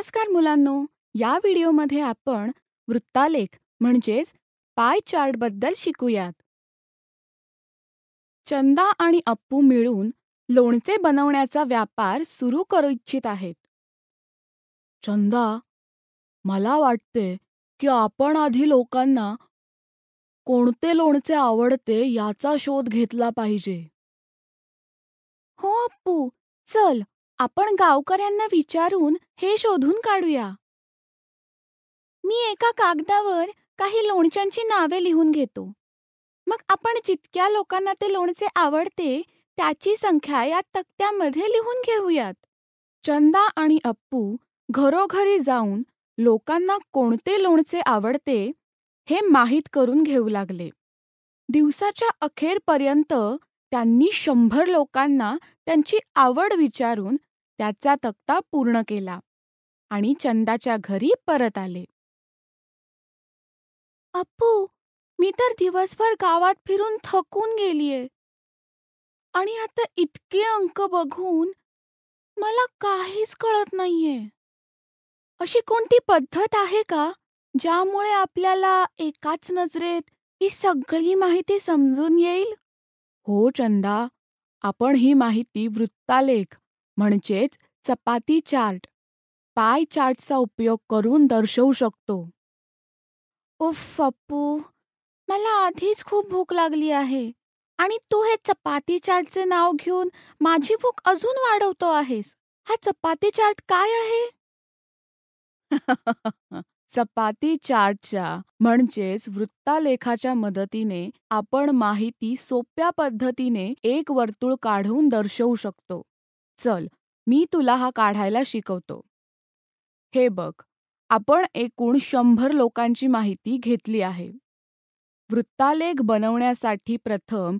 नमस्कार मुलांनो या व्हिडिओमध्ये आपण वृत्तालेख म्हणजेच पाय बद्दल शिकूयात चंदा आणि अप्पू मिळून लोणचे बनवण्याचा व्यापार सुरू करू इच्छित आहेत चंदा मला वाटते की आपण आधी लोकांना कोणते लोणचे आवडते याचा शोध घेतला पाहिजे हो अप्पू चल आपण गावकऱ्यांना विचारून हे शोधून काढूया मी एका कागदावर काही लोणच्यांची नावे लिहून घेतो मग आपण जितक्या लोकांना ते लोणचे आवडते त्याची संख्या या तक्त्यामध्ये लिहून घेऊयात चंदा आणि अप्पू घरोघरी जाऊन लोकांना कोणते लोणचे आवडते हे माहीत करून घेऊ लागले दिवसाच्या अखेरपर्यंत त्यांनी शंभर लोकांना त्यांची आवड विचारून त्याचा तक्ता पूर्ण केला आणि चंदाच्या घरी परत आले अप्पू मी तर दिवसभर गावात फिरून थकून गेलीये आणि आता इतके अंक बघून मला काहीच कळत नाहीये अशी कोणती पद्धत आहे का ज्यामुळे आपल्याला एकाच नजरेत ही सगळी माहिती समजून येईल हो चंदा आपण ही माहिती वृत्तालेख म्हणजेच चपाती चार्ट पाय चार्टचा उपयोग करून दर्शवू शकतो उफ अप्पू मला आधीच खूप भूक लागली आहे आणि तू हे चपाती चार्टचे नाव घेऊन माझी भूक अजून वाढवतो आहेस हा चपाती चार्ट काय आहे चपाती चार्टच्या म्हणजेच वृत्तालेखाच्या मदतीने आपण माहिती सोप्या पद्धतीने एक वर्तुळ काढून दर्शवू शकतो चल मी तुला हा काढायला शिकवतो हे बघ आपण एकूण शंभर लोकांची माहिती घेतली आहे वृत्तालेख बनवण्यासाठी प्रथम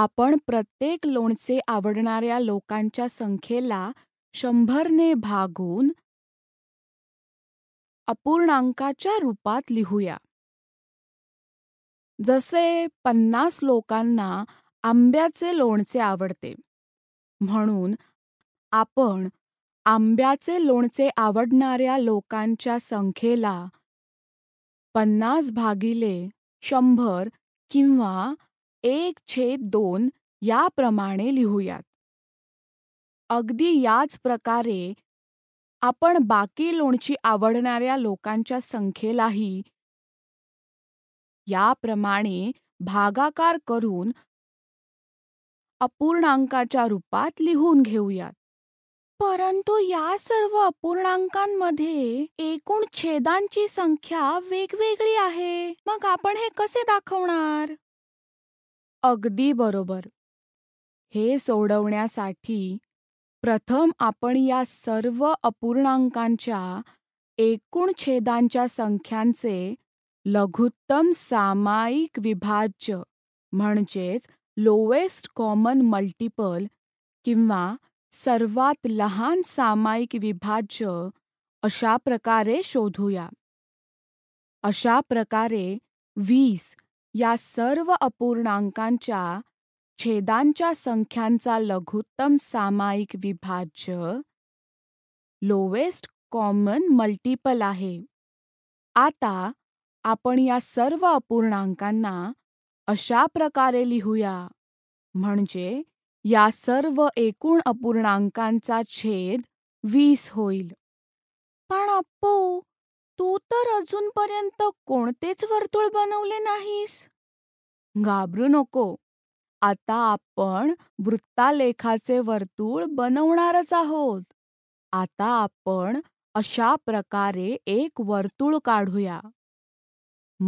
आपण प्रत्येक लोणचे आवडणाऱ्या लोकांच्या संख्येला शंभरने भागून अपूर्णांकाच्या रूपात लिहूया जसे पन्नास लोकांना आंब्याचे लोणचे आवडते म्हणून आपण आंब्याचे लोणचे आवडणाऱ्या लोकांच्या संख्येला पन्नास भागिले शंभर किंवा एक छेद दोन याप्रमाणे लिहूयात अगदी याच प्रकारे आपण बाकी लोणची आवडणाऱ्या लोकांच्या संख्येलाही याप्रमाणे भागाकार करून अपूर्णांकाच्या रूपात लिहून घेऊयात परंतु या सर्व अपूर्णांकांमध्ये एकूण छेदांची संख्या वेगवेगळी आहे मग आपण हे कसे दाखवणार अगदी बरोबर हे सोडवण्यासाठी प्रथम आपण या सर्व अपूर्णांकांच्या एकूण छेदांच्या संख्यांचे लघुत्तम सामायिक विभाज्य म्हणजेच लोवेस्ट कॉमन मल्टिपल किंवा सर्वात लहान सामायिक विभाज्य अशा प्रकारे शोधूया अशा प्रकारे वीस या सर्व अपूर्णांकांच्या छेदांच्या संख्यांचा लघुत्तम सामायिक विभाज्य लोवेस्ट कॉमन मल्टिपल आहे आता आपण या सर्व अपूर्णांकांना अशा प्रकारे लिहूया म्हणजे या सर्व एकूण अपूर्णांकांचा छेद वीस होईल पण अप्पो तू तर अजूनपर्यंत कोणतेच वर्तुळ बनवले नाहीस घाबरू नको आता आपण वृत्तालेखाचे वर्तुळ बनवणारच आहोत आता आपण अशा प्रकारे एक वर्तुळ काढूया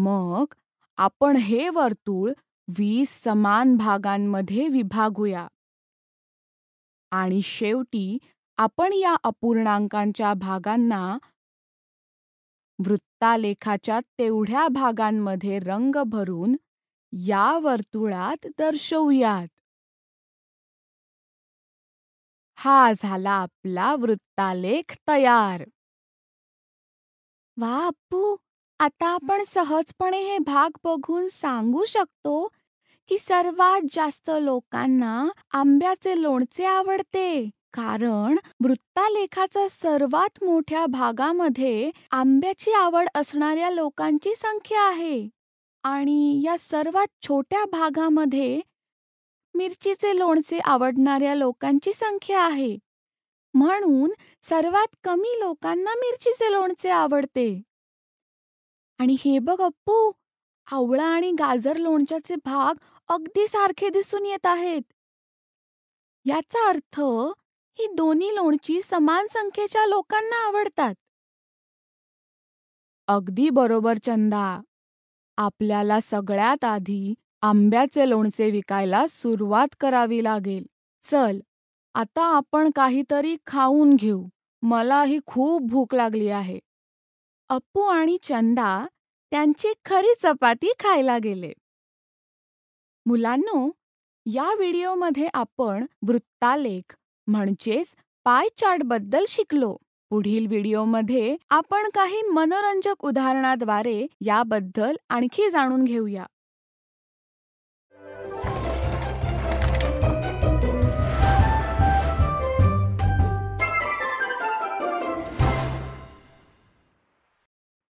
मग आपण हे वर्तुळ वीस समान भागांमध्ये विभागूया आणि शेवटी आपण या अपूर्णांकांच्या भागांना वृत्तालेखाच्या तेवढ्या भागांमध्ये रंग भरून या वर्तुळात दर्शवूयात हा झाला आपला वृत्तालेख तयार वा आता आपण सहजपणे हे भाग बघून सांगू शकतो की सर्वात जास्त लोकांना आंब्याचे लोणचे आवडते कारण वृत्तालेखाचा सर्वात मोठ्या भागामध्ये आंब्याची आवड असणाऱ्या लोकांची संख्या आहे आणि या सर्वात छोट्या भागामध्ये मिरचीचे लोणचे आवडणाऱ्या लोकांची संख्या आहे म्हणून सर्वात कमी लोकांना मिरचीचे लोणचे आवडते आणि हे बघ अप्पू आवळा आणि गाजर लोणच्याचे भाग अगदी सारखे दिसून येत आहेत याचा अर्थ ही दोन्ही लोणची समान संख्येच्या लोकांना आवडतात अगदी बरोबर चंदा आपल्याला सगळ्यात आधी आंब्याचे लोणचे विकायला सुरुवात करावी लागेल चल आता आपण काहीतरी खाऊन घेऊ मलाही खूप भूक लागली आहे अप्पू आणि चंदा त्यांची खरी चपाती खायला गेले मुलांनो या व्हिडिओमध्ये आपण वृत्तालेख म्हणजेच पाय चार्टबद्दल शिकलो पुढील व्हिडिओमध्ये आपण काही मनोरंजक उदाहरणाद्वारे याबद्दल आणखी जाणून घेऊया